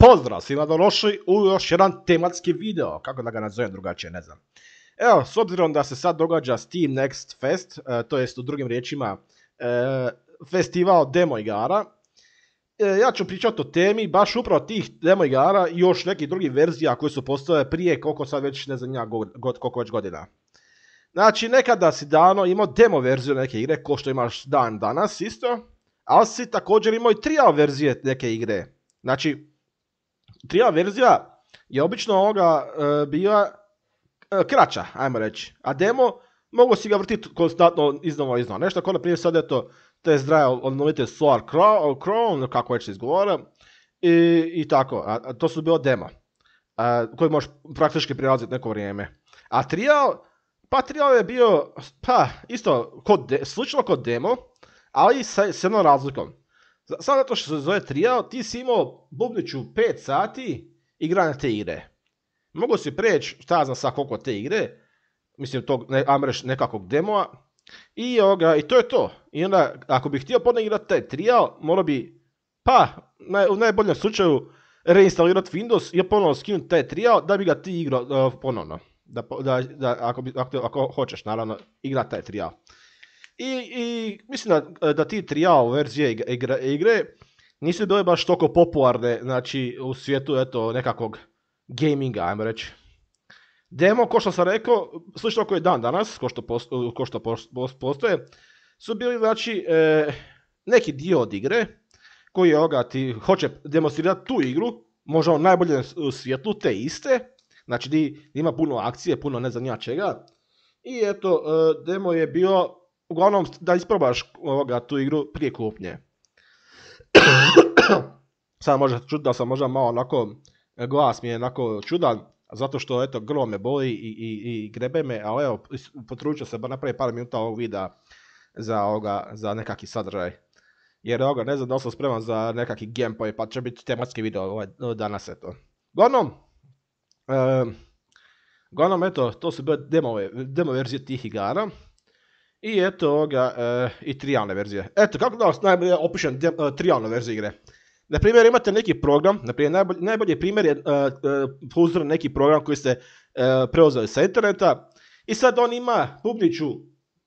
Pozdrav svima došli u još jedan tematski video, kako da ga nazovem drugačije, ne znam. Evo, s obzirom da se sad događa Steam Next Fest, e, to jest u drugim riječima e, festival demo igara, e, ja ću pričati o temi baš upravo tih demo igara i još nekih drugih verzija koje su postoje prije koliko sad već, ne znam ja, koliko već godina. Znači, nekada si dano imao demo verziju neke igre, ko što imaš dan danas isto, ali si također imao i trial verzije neke igre. Znači, Trija verzija je obično ovoga e, bila e, kraća, ajmo reći. A demo, mogu si ga vrtiti konstantno iznova iznova. Nešto kao na primjer sad eto, test drive od novite Solar Crown, kako već se izgovara, i, tako. A, to su bio demo, a, koji možeš praktički prilaziti neko vrijeme. A trial, pa trial je bio, pa isto, kod slično kod demo, ali sa, s jednom razlikom. Samo zato što se zove trial, ti si imao bubniću 5 sati igranja te igre. Mogu si preći, šta ja znam sa koliko te igre, mislim tog amreš nekakvog demoa, i, ovoga, i to je to. I onda, ako bi htio ponovno igrati taj trial, morao bi, pa, u najboljem slučaju, reinstalirati Windows i ponovno skinuti taj trial da bi ga ti igrao e, ponovno. Da, ako, bi, ako, hoćeš, naravno, igrati taj trial. I, i mislim da, da ti trial verzije igre, igre nisu bile baš toliko popularne znači, u svijetu eto, nekakvog gaminga, ajmo reći. Demo, ko što sam rekao, slično je dan danas, ko što, ko što postoje, su bili znači e, neki dio od igre koji ovoga ti hoće demonstrirati tu igru, možda on najbolje u te iste, znači di, ima puno akcije, puno ne znam ja čega. I eto, e, demo je bio uglavnom da isprobaš ovoga, tu igru prije kupnje. Sad možda da sam možda malo onako, e, glas mi je onako čudan, zato što eto grlo me boli i, i, i grebe me, ali evo, potručio se napravi par minuta ovog videa za, ovoga, za nekakvi sadržaj. Jer ovoga, ne znam da sam spreman za nekakvi gameplay, pa će biti tematski video ovaj, ovaj danas eto. Uglavnom, e, uglavnom eto, to su bile demo, demo verzije tih igara. I eto ga, e, i trijalne verzije. Eto, kako da vas najbolje opišem e, trijalne verzije igre? Na primjer, imate neki program, na primjer, najbolji, primjer je e, e neki program koji ste preuzeli sa interneta i sad on ima publiču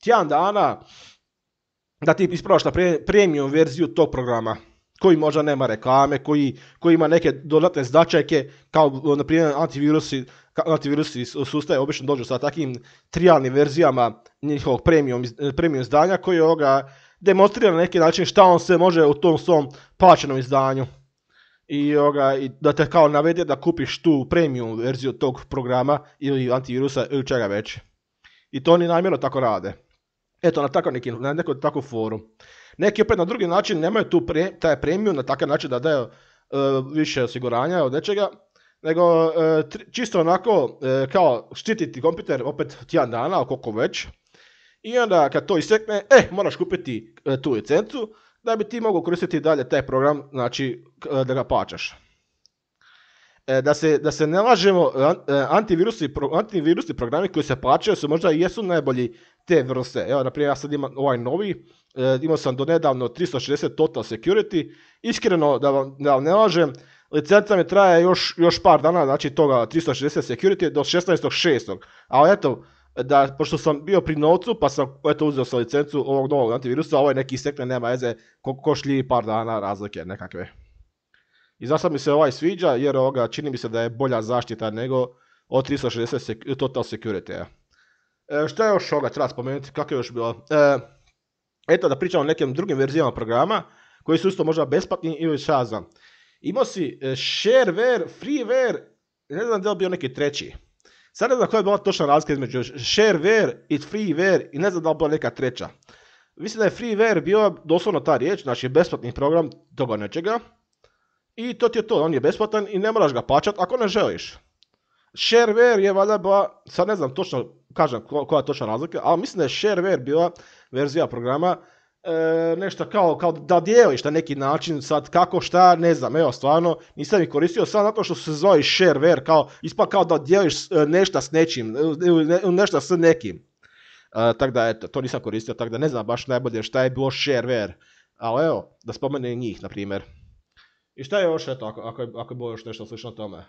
tjedan dana da ti ispravaš na premium verziju tog programa koji možda nema reklame, koji, koji ima neke dodatne značajke, kao na primjer antivirusi, antivirusi sustaje obično dođu sa takvim trijalnim verzijama njihovog premium, premium izdanja koji demonstrira na neki način šta on sve može u tom svom plaćenom izdanju. I, i da te kao navede da kupiš tu premium verziju tog programa ili antivirusa ili čega već. I to oni namjerno tako rade. Eto, na tako neki, na tako forum. Neki opet na drugi način nemaju tu pre, taj premiju na takav način da daju e, više osiguranja od nečega, nego e, čisto onako e, kao štititi kompjuter opet tjedan dana, ali koliko već. I onda kad to istekne, eh, moraš kupiti tu licencu da bi ti mogao koristiti dalje taj program, znači da ga plaćaš. Da se, da se ne lažemo, antivirusi, antivirusni programi koji se plaćaju su možda i jesu najbolji te vrste. Evo, na primjer, ja sad imam ovaj novi, E, imao sam do nedavno 360 Total Security, iskreno da vam, ne lažem, licenca mi traje još, još par dana, znači toga 360 Security do 16.6. Ali eto, da, pošto sam bio pri novcu, pa sam eto, uzeo sa licencu ovog novog antivirusa, ovaj neki sekne, nema veze, ko, ko par dana razlike nekakve. I zato mi se ovaj sviđa, jer ovoga, čini mi se da je bolja zaštita nego od 360 Total Security. E, šta je još ovoga treba spomenuti, kako je još bilo? E, Eto da pričamo o nekim drugim verzijama programa koji su isto možda besplatni ili šta znam. Imao si e, shareware, freeware, ne znam da li bio neki treći. Sad ne znam koja je bila točna razlika između shareware i freeware i ne znam da li bila neka treća. Mislim da je freeware bio doslovno ta riječ, znači besplatni program toga nečega. I to ti je to, on je besplatan i ne moraš ga plaćati ako ne želiš. Shareware je valjda bila, sad ne znam točno kažem koja je točna razlika, ali mislim da je shareware bila verzija programa e, nešto kao, da dijeliš na neki način, sad kako šta, ne znam, evo stvarno, nisam ih koristio sad zato što se zove shareware, kao, ispa kao da dijeliš e, nešto s nečim, e, nešto s nekim. tako da, eto, to nisam koristio, tako da ne znam baš najbolje šta je bilo shareware. Ali evo, da spomenem njih, na primjer. I šta je još, eto, ako, ako, je, bilo još nešto slično tome?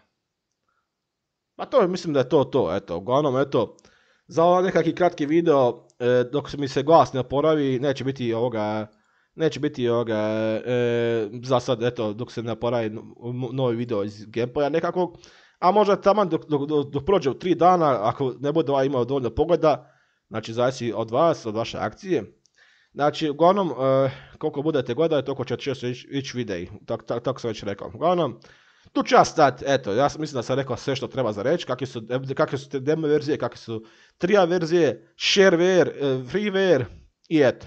Pa to mislim da je to to, eto, uglavnom, eto, za ovaj nekakvi kratki video, e, dok se mi se glas ne oporavi, neće biti ovoga, neće biti ovoga, e, za sad, eto, dok se ne oporavi novi video iz gameplaya nekakvog, a možda tamo dok, prođe u tri dana, ako ne bude ovaj imao dovoljno pogleda, znači zavisi od vas, od vaše akcije, Znači, uglavnom, e, koliko budete gledali, toliko će često ići videi, tako tak, sam već rekao. Uglavnom, tu ću ja stati, eto, ja mislim da sam rekao sve što treba za reći, kakve su, te demo verzije, kakve su trija verzije, shareware, freeware i eto.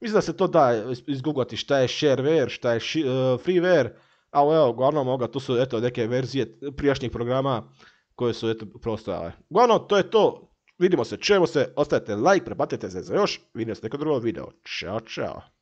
Mislim da se to da izgugati šta je shareware, šta je e, freeware, ali evo, uglavnom moga, tu su eto neke verzije prijašnjih programa koje su eto prostojale. Uglavnom, to je to, vidimo se, čujemo se, ostavite like, prebatite se za još, vidimo se neko drugo video, čao čao.